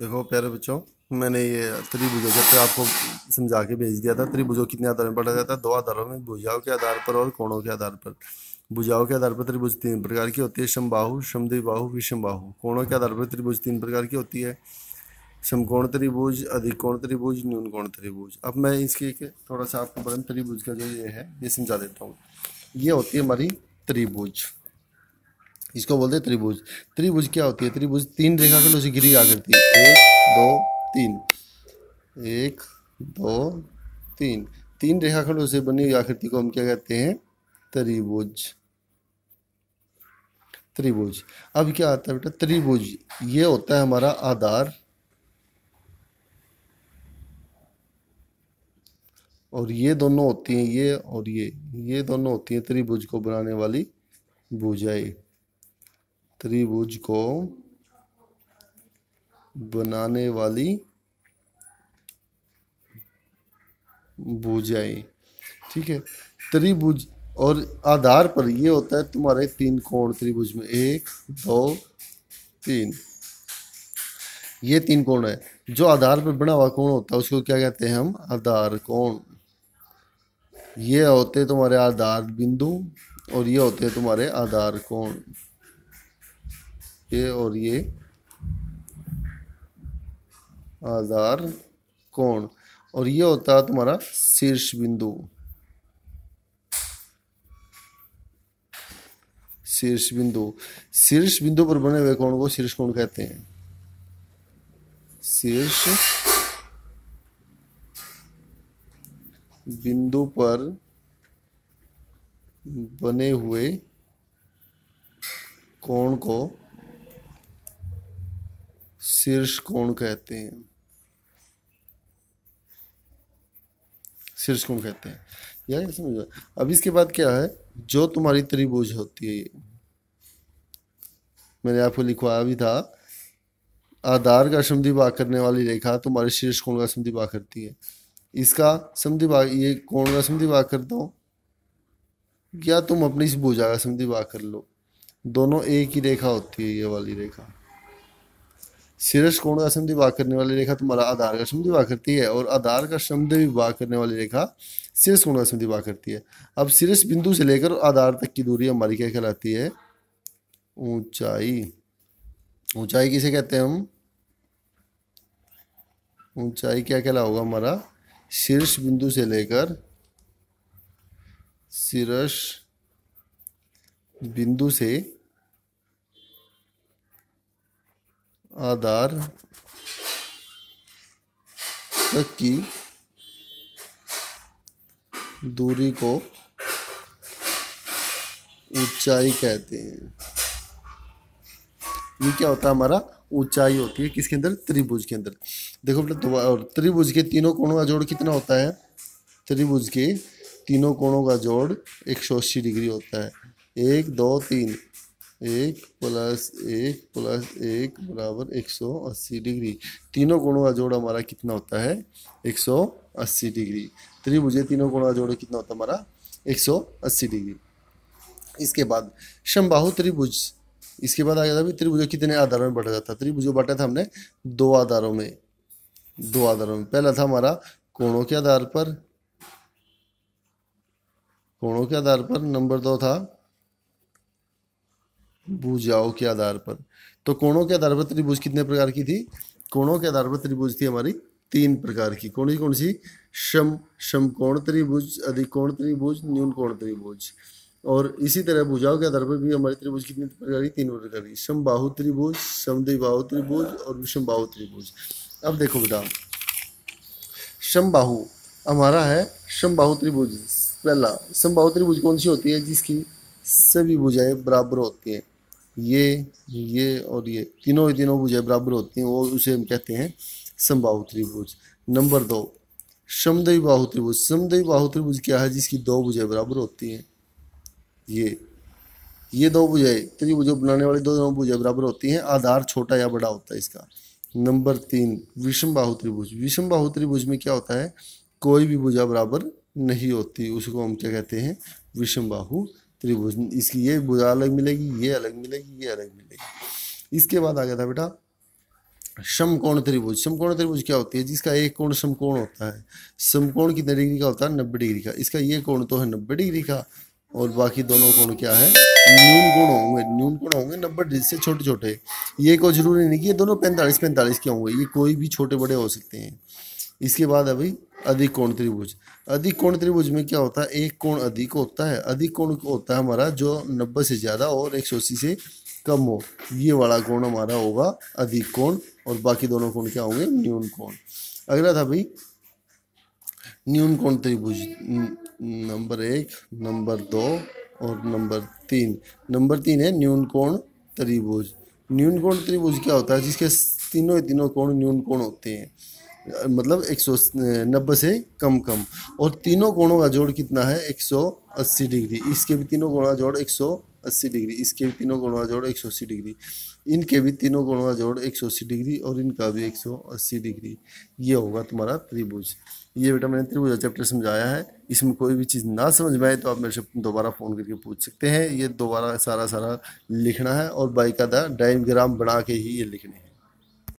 देखो प्यारे बच्चों मैंने ये त्रिभुजों के पे आपको समझा के भेज दिया था त्रिभुजों कितने आधार में पढ़ा जाता है दो आधारों में भुजाओं के आधार पर और कोणों के आधार पर भुजाओं के आधार पर त्रिभुज तीन प्रकार की होती है समबाहु समद्विबाहु विषमबाहु कोणों के आधार पर त्रिभुज तीन प्रकार की होती है समकोण त्रिभुज अधिक कोण त्रिभुज न्यून कोण त्रिभुज अब मैं इसके थोड़ा सा आपको बरन त्रिभुज का जो ये है ये समझा देता हूँ ये होती है हमारी त्रिभुज इसको बोलते हैं त्रिभुज त्रिभुज क्या होती है त्रिभुज तीन रेखाखंडों से घिरी आकृति एक दो तीन एक दो तीन तीन रेखाखंडों से बनी हुई आकृति को हम क्या कहते हैं त्रिभुज त्रिभुज अब क्या आता है बेटा त्रिभुज ये होता है हमारा आधार और ये दोनों होती हैं ये और ये ये दोनों होती हैं त्रिभुज को बनाने वाली भुजाएं त्रिभुज को बनाने वाली भुजाएं ठीक है त्रिभुज और आधार पर ये होता है तुम्हारे तीन कोण त्रिभुज में एक दो तीन ये तीन कोण है जो आधार पर बना हुआ कोण होता है उसको क्या कहते हैं हम आधार कोण ये होते तुम्हारे आधार बिंदु और ये होते तुम्हारे आधार कोण ये और ये आधार कोण और ये होता है तुम्हारा शीर्ष बिंदु शीर्ष बिंदु शीर्ष बिंदु पर बने हुए कोण को शीर्ष कोण कहते हैं शीर्ष बिंदु पर बने हुए कोण को शीर्ष कोण कहते हैं शीर्ष कोण कहते हैं यार समझ अब इसके बाद क्या है जो तुम्हारी त्रिभुज होती है मैंने आपको लिखवाया भी था आधार का भाग करने वाली रेखा तुम्हारे शीर्ष कोण का भाग करती है इसका भाग ये कोण का भाग कर दो या तुम अपनी इस भुजा का भाग कर लो दोनों एक ही रेखा होती है ये वाली रेखा सिरस कोण का संधि भाग करने वाली रेखा तुम्हारा आधार का संधि भाग करती है और आधार का भी भाग करने वाली रेखा सिरस कोण का संधि भाग करती है अब सिरस बिंदु से लेकर आधार तक की दूरी हमारी क्या कहलाती है ऊंचाई ऊंचाई किसे कहते हैं हम ऊंचाई क्या कहला होगा हमारा शीर्ष बिंदु से लेकर शीर्ष बिंदु से आधार तक की दूरी को ऊंचाई कहते हैं ये क्या होता है हमारा ऊंचाई होती है किसके अंदर त्रिभुज के अंदर देखो बेटा और त्रिभुज के तीनों कोणों का जोड़ कितना होता है त्रिभुज के तीनों कोणों का जोड़ एक सौ अस्सी डिग्री होता है एक दो तीन एक प्लस एक प्लस एक बराबर एक सौ अस्सी डिग्री तीनों कोणों का जोड़ हमारा कितना होता है एक सौ अस्सी डिग्री त्रिभुजे तीनों कोणों का जोड़ कितना होता है हमारा एक सौ अस्सी डिग्री इसके बाद शंबाहु त्रिभुज इसके बाद आ गया था त्रिभुज कितने आधारों में बांटा जाता है त्रिभुज बांटा था हमने दो आधारों में दो आधारों में पहला था हमारा कोणों के आधार पर कोणों के आधार पर नंबर दो था भूजाओं के आधार पर तो कोणों के आधार पर त्रिभुज कितने प्रकार की थी कोणों के आधार पर त्रिभुज थी हमारी तीन प्रकार की कौन सी कौन सी शम कोण त्रिभुज अधिकोण त्रिभुज न्यून कोण त्रिभुज और इसी तरह भुजाओं के आधार पर भी हमारी त्रिभुज कितनी प्रकार की तीन प्रकार की बाहु त्रिभुज समद्विबाहु त्रिभुज और विषम बाहु त्रिभुज अब देखो बेटा बाहु हमारा है बाहु त्रिभुज पहला बाहु त्रिभुज कौन सी होती है जिसकी सभी भुजाएं बराबर होती हैं ये ये और ये तीनों ही तीनों भुजाएं बराबर होती हैं वो उसे हम कहते हैं समबाहु त्रिभुज नंबर दो समदई बाहु त्रिभुज समदयी बाहु त्रिभुज क्या है जिसकी दो भुजाएं बराबर होती हैं ये ये दो भुजाएं त्रिभुज बनाने वाली दो दोनों भुजाएं बराबर होती हैं आधार छोटा या बड़ा होता है इसका नंबर तीन विषम बाहु त्रिभुज विषम बाहु त्रिभुज में क्या होता है कोई भी भुजा बराबर नहीं होती उसको हम क्या कहते हैं विषम बाहु त्रिभुज इसकी ये भुजा अलग मिलेगी ये अलग मिलेगी ये अलग मिलेगी इसके बाद आ गया था बेटा समकोण त्रिभुज समकोण त्रिभुज क्या होती है जिसका एक कोण समकोण होता है समकोण कितने डिग्री का होता है नब्बे डिग्री का इसका ये कोण तो है नब्बे डिग्री का और बाकी दोनों कोण क्या है न्यून कोण होंगे न्यून कोण होंगे नब्बे डिग्री से छोटे छोटे ये कोई जरूरी नहीं कि ये दोनों पैंतालीस पैंतालीस के होंगे ये कोई भी छोटे बड़े हो सकते हैं इसके बाद अभी अधिक कोण त्रिभुज अधिक कोण त्रिभुज में क्या होता है एक कोण अधिक होता है अधिक कोण होता है हमारा जो नब्बे से ज़्यादा और एक सौ अस्सी से कम हो ये वाला कोण हमारा होगा अधिक कोण और बाकी दोनों कोण क्या होंगे न्यून कोण अगला था भाई न्यून कोण त्रिभुज नंबर एक नंबर दो और नंबर तीन नंबर तीन है न्यून कोण त्रिभुज न्यून कोण त्रिभुज क्या होता है जिसके तीनों तीनों कोण न्यून कोण होते हैं मतलब एक सौ नब्बे से कम कम और तीनों कोणों का जोड़ कितना है एक सौ अस्सी डिग्री इसके भी तीनों कोणों का जोड़ एक सौ अस्सी डिग्री इसके भी तीनों कोणों का जोड़ एक सौ अस्सी डिग्री इनके भी तीनों कोणों का जोड़ एक सौ अस्सी डिग्री और इनका भी एक सौ अस्सी डिग्री ये होगा तुम्हारा त्रिभुज ये बेटा मैंने त्रिभुज का चैप्टर समझाया है इसमें कोई भी चीज़ ना समझ में आए तो आप मेरे से दोबारा फ़ोन करके पूछ सकते हैं ये दोबारा सारा सारा लिखना है और बाई का डायग्राम बना के ही ये लिखने हैं